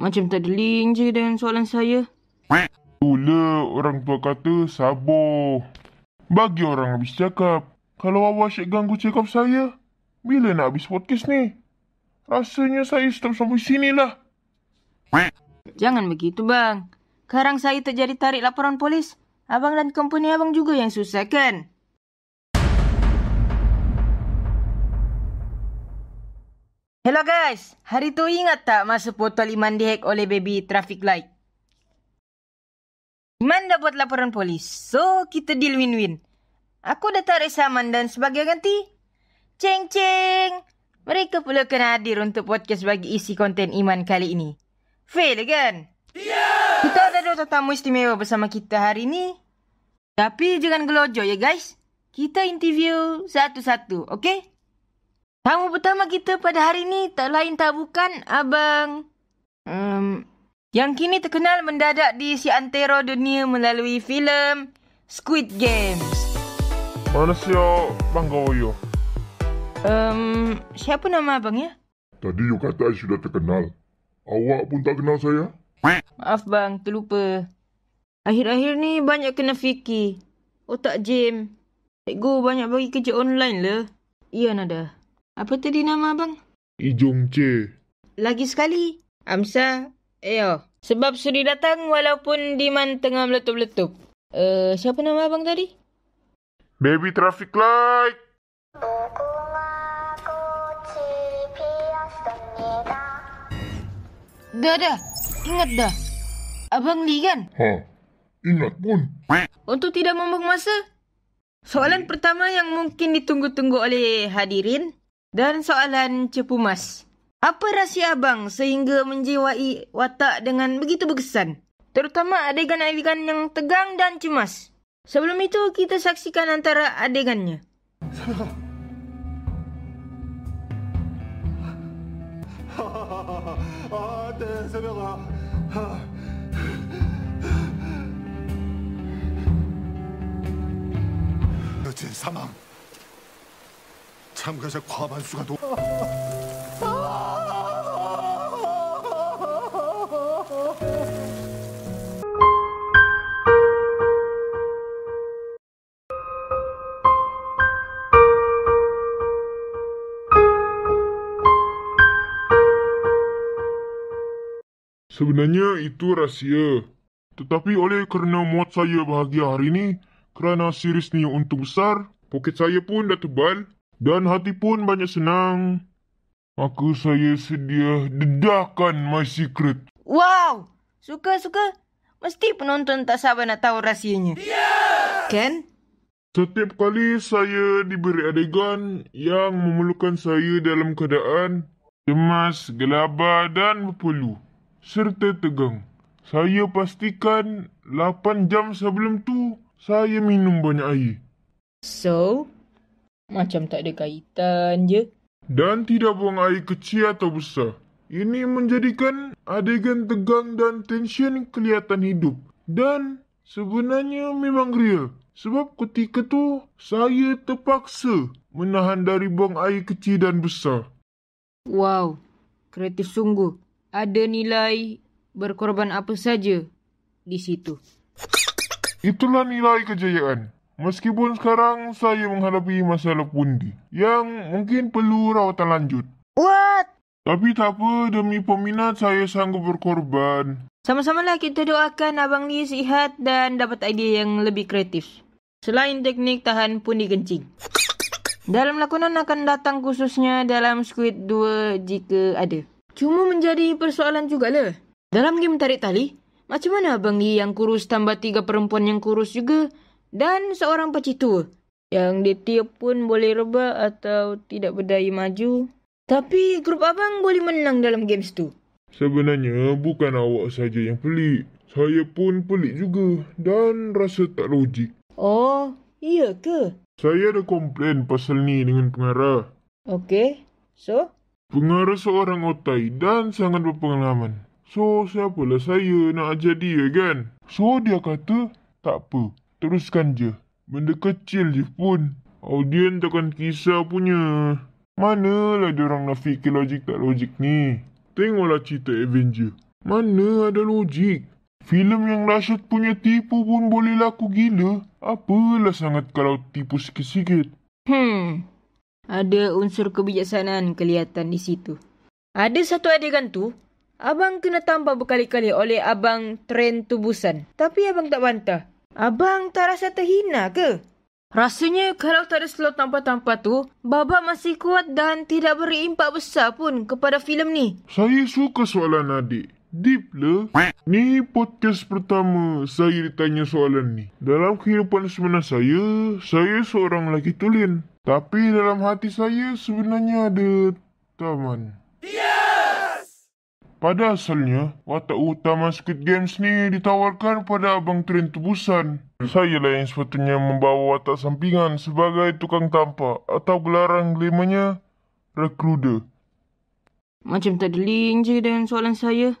Macam tak ada link je dengan soalan saya. Itulah orang tua kata sabar. Bagi orang habis cakap. Kalau awak asyik ganggu cakap saya, bila nak habis podcast ni? Rasanya saya stop sampai sini lah. Jangan begitu bang. Sekarang saya terjadi tarik laporan polis. Abang dan company abang juga yang susah kan? Hello guys, hari tu ingat tak masa portal Iman dihack oleh baby traffic light? Iman dah buat laporan polis, so kita deal win-win. Aku dah tarik saman dan sebagai ganti, ceng-ceng! Mereka pula kena hadir untuk podcast bagi isi konten Iman kali ini. Fail kan? Yeah. Kita ada dua tetamu istimewa bersama kita hari ini. Tapi jangan gelojo ya guys. Kita interview satu-satu, okey? Tamu pertama kita pada hari ini tak lain tak bukan Abang... Um, yang kini terkenal mendadak di si antero dunia melalui filem Squid Games. Manusia Bang Goyo. Um, siapa nama abang ya? Tadi you kata I sudah terkenal. Awak pun tak kenal saya? Maaf bang, terlupa. Akhir-akhir ni banyak kena fikir. Otak jam. Cikgu banyak bagi kerja online lah. Ia nada. Apa tadi nama abang? Ijung Che. Lagi sekali. Amsa. Ayo. Sebab Suri datang walaupun Diman tengah meletup-letup. Eh, uh, siapa nama abang tadi? Baby Traffic Light. Dah dah. Ingat dah. Abang ni kan? Ha. Ingat pun. Untuk tidak membuang masa. Soalan pertama yang mungkin ditunggu-tunggu oleh hadirin. Dan soalan Cepu Mas. Apa rahsia abang sehingga menjiwai watak dengan begitu berkesan? Terutama adegan-adegan yang tegang dan cemas. Sebelum itu, kita saksikan antara adegannya. Samang. 참가자 과반수가 도... Sebenarnya itu rahsia. Tetapi oleh kerana muat saya bahagia hari ini, kerana series ni untung besar, poket saya pun dah tebal, dan hati pun banyak senang. Aku saya sedia dedahkan my secret. Wow! Suka, suka. Mesti penonton tak sabar nak tahu rahsianya. Yes! Ken? Setiap kali saya diberi adegan yang memerlukan saya dalam keadaan cemas, gelabah dan berpeluh serta tegang. Saya pastikan 8 jam sebelum tu saya minum banyak air. So, macam tak ada kaitan je. Dan tidak buang air kecil atau besar. Ini menjadikan adegan tegang dan tension kelihatan hidup. Dan sebenarnya memang real. Sebab ketika tu saya terpaksa menahan dari buang air kecil dan besar. Wow, kreatif sungguh. Ada nilai berkorban apa saja di situ. Itulah nilai kejayaan meskipun sekarang saya menghadapi masalah pundi yang mungkin perlu rawatan lanjut. What? Tapi tak apa, demi peminat saya sanggup berkorban. sama sama lah kita doakan Abang Lee sihat dan dapat idea yang lebih kreatif. Selain teknik tahan pundi kencing. Dalam lakonan akan datang khususnya dalam Squid 2 jika ada. Cuma menjadi persoalan juga lah Dalam game tarik tali, macam mana Abang Lee yang kurus tambah tiga perempuan yang kurus juga dan seorang pecitu yang ditiup pun boleh rebah atau tidak berdaya maju. Tapi grup abang boleh menang dalam games tu. Sebenarnya bukan awak saja yang pelik. Saya pun pelik juga dan rasa tak logik. Oh, iya ke? Saya ada komplain pasal ni dengan pengarah. Okey, so? Pengarah seorang otai dan sangat berpengalaman. So, siapalah saya nak ajar dia kan? So, dia kata, tak apa teruskan je. Benda kecil je pun. Audien takkan kisah punya. Mana Manalah orang nak fikir logik tak logik ni. Tengoklah cerita Avenger. Mana ada logik? Filem yang Rashid punya tipu pun boleh laku gila. Apalah sangat kalau tipu sikit-sikit. Hmm. Ada unsur kebijaksanaan kelihatan di situ. Ada satu adegan tu. Abang kena tampak berkali-kali oleh abang tren tubusan. Tapi abang tak bantah. Abang tak rasa terhina ke? Rasanya kalau tak ada slot tanpa-tanpa tu, Baba masih kuat dan tidak beri impak besar pun kepada filem ni. Saya suka soalan adik. Deep le. Ni podcast pertama saya ditanya soalan ni. Dalam kehidupan sebenar saya, saya seorang lelaki tulen. Tapi dalam hati saya sebenarnya ada taman. Pada asalnya, watak utama Squid Games ni ditawarkan pada Abang Train Tebusan. Saya lah yang sepatutnya membawa watak sampingan sebagai tukang tampak atau gelaran lemanya, Recruiter. Macam tak link je dengan soalan saya.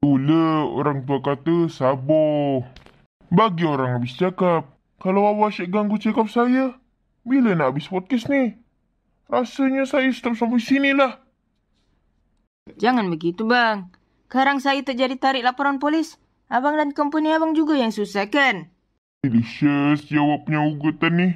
Pula orang tua kata sabar. Bagi orang habis cakap, kalau awak asyik ganggu cakap saya, bila nak habis podcast ni? Rasanya saya stop sampai sinilah. Jangan begitu, Bang. Sekarang saya terjadi tarik laporan polis. Abang dan company abang juga yang susah, kan? Delicious jawabnya ugutan ni.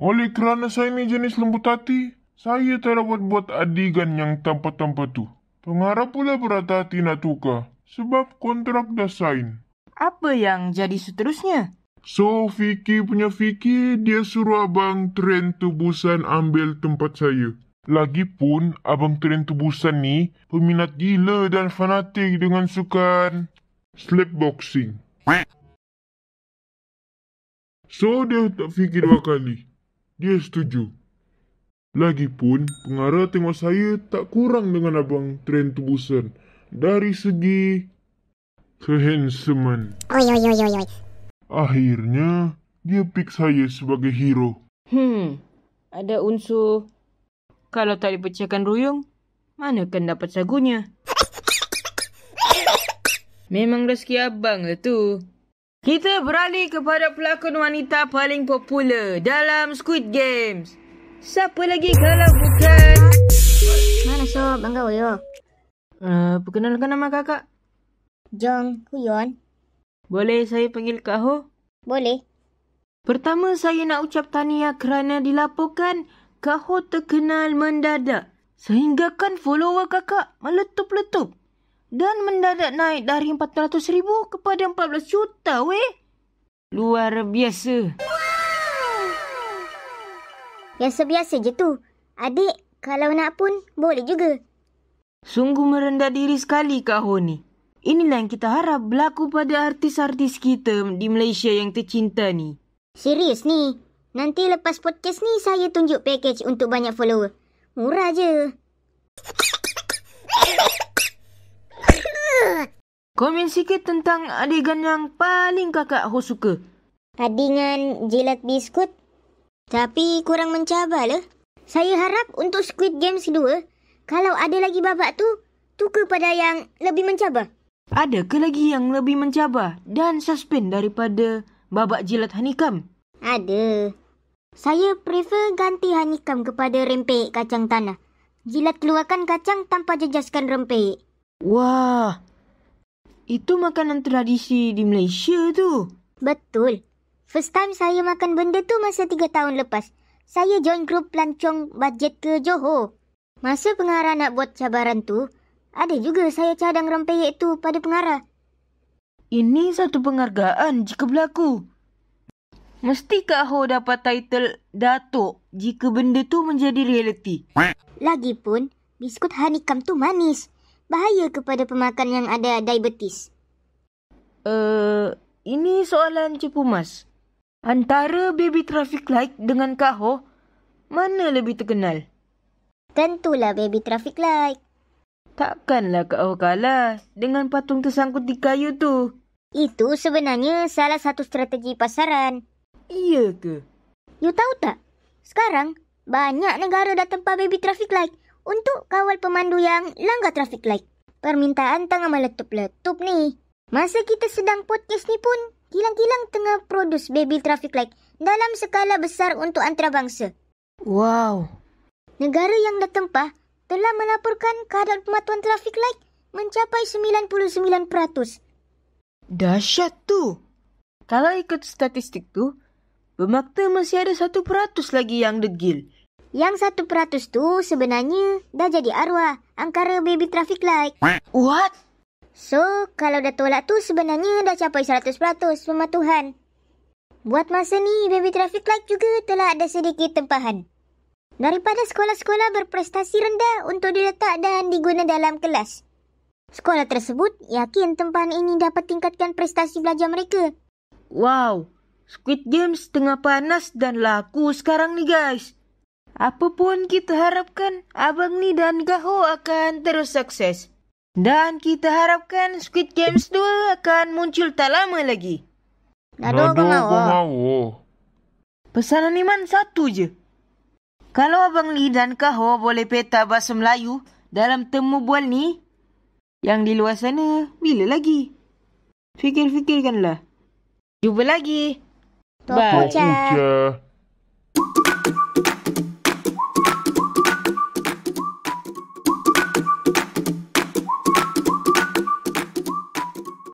Oleh kerana saya ni jenis lembut hati, saya tak dapat buat adegan yang tempat-tempat tu. Pengarah pula berat hati nak tukar sebab kontrak dah sign. Apa yang jadi seterusnya? So Vicky punya Vicky dia suruh abang tren tubusan ambil tempat saya. Lagipun abang tren tubusan ni peminat gila dan fanatik dengan sukan slap boxing. So dia tak fikir dua kali. Dia setuju. Lagipun pengarah tengok saya tak kurang dengan abang tren tubusan dari segi kehandsomen. oi oi oi oi. Akhirnya, dia pick saya sebagai hero. Hmm, ada unsur... Kalau tak dipecahkan ruyung, mana kan dapat sagunya? Memang rezeki abang ke lah tu? Kita beralih kepada pelakon wanita paling popular dalam Squid Games. Siapa lagi kalau bukan... Mana sob, bangga woyo? Uh, ah, perkenalkan nama kakak. Jong Huyon. Boleh saya panggil Kak Ho? Boleh. Pertama saya nak ucap tanya kerana dilaporkan Kak Ho terkenal mendadak. sehingga Sehinggakan follower kakak meletup-letup. Dan mendadak naik dari 400 ribu kepada 14 juta weh. Luar biasa. yang biasa je tu. Adik, kalau nak pun boleh juga. Sungguh merendah diri sekali Kak Ho ni. Inilah yang kita harap berlaku pada artis-artis kita di Malaysia yang tercinta ni. Serius ni? Nanti lepas podcast ni saya tunjuk package untuk banyak follower. Murah je. Komen sikit tentang adegan yang paling kakak Ho suka. Adegan jilat biskut. Tapi kurang mencabar lah. Saya harap untuk Squid Games kedua, kalau ada lagi babak tu, tukar pada yang lebih mencabar. Ada ke lagi yang lebih mencabar dan suspen daripada babak jilat hanikam? Ada. Saya prefer ganti hanikam kepada rempeyek kacang tanah. Jilat keluarkan kacang tanpa jejaskan rempeyek. Wah. Itu makanan tradisi di Malaysia tu. Betul. First time saya makan benda tu masa tiga tahun lepas. Saya join grup pelancong bajet ke Johor. Masa pengarah nak buat cabaran tu, ada juga saya cadang rempeyek itu pada pengarah. Ini satu penghargaan jika berlaku. Mesti Kak Ho dapat title Datuk jika benda tu menjadi realiti. Lagipun, biskut hanikam tu manis. Bahaya kepada pemakan yang ada diabetes. Eh, uh, ini soalan Cipu Mas. Antara Baby Traffic Light dengan Kak Ho, mana lebih terkenal? Tentulah Baby Traffic Light. Takkanlah kau kalah dengan patung tersangkut di kayu tu. Itu sebenarnya salah satu strategi pasaran. Iya ke? You tahu tak? Sekarang banyak negara dah tempah baby traffic light untuk kawal pemandu yang langgar traffic light. Permintaan tengah meletup-letup ni. Masa kita sedang podcast ni pun, kilang-kilang tengah produce baby traffic light dalam skala besar untuk antarabangsa. Wow. Negara yang dah tempah telah melaporkan kadar pematuan trafik light mencapai 99%. Dahsyat tu! Kalau ikut statistik tu, bermakna masih ada 1% lagi yang degil. Yang 1% tu sebenarnya dah jadi arwah angkara baby trafik light. What? So, kalau dah tolak tu sebenarnya dah capai 100% pematuhan. Buat masa ni, baby traffic light juga telah ada sedikit tempahan daripada sekolah-sekolah berprestasi rendah untuk diletak dan diguna dalam kelas. Sekolah tersebut yakin tempahan ini dapat tingkatkan prestasi belajar mereka. Wow, Squid Games tengah panas dan laku sekarang ni guys. Apapun kita harapkan, Abang Ni dan Gaho akan terus sukses. Dan kita harapkan Squid Games 2 akan muncul tak lama lagi. Nado, Nado Pesanan iman satu je. Kalau Abang Lee dan Kaho boleh peta bahasa Melayu dalam temu bual ni, yang di luar sana, bila lagi? Fikir-fikirkanlah. Jumpa lagi. Topo Chat.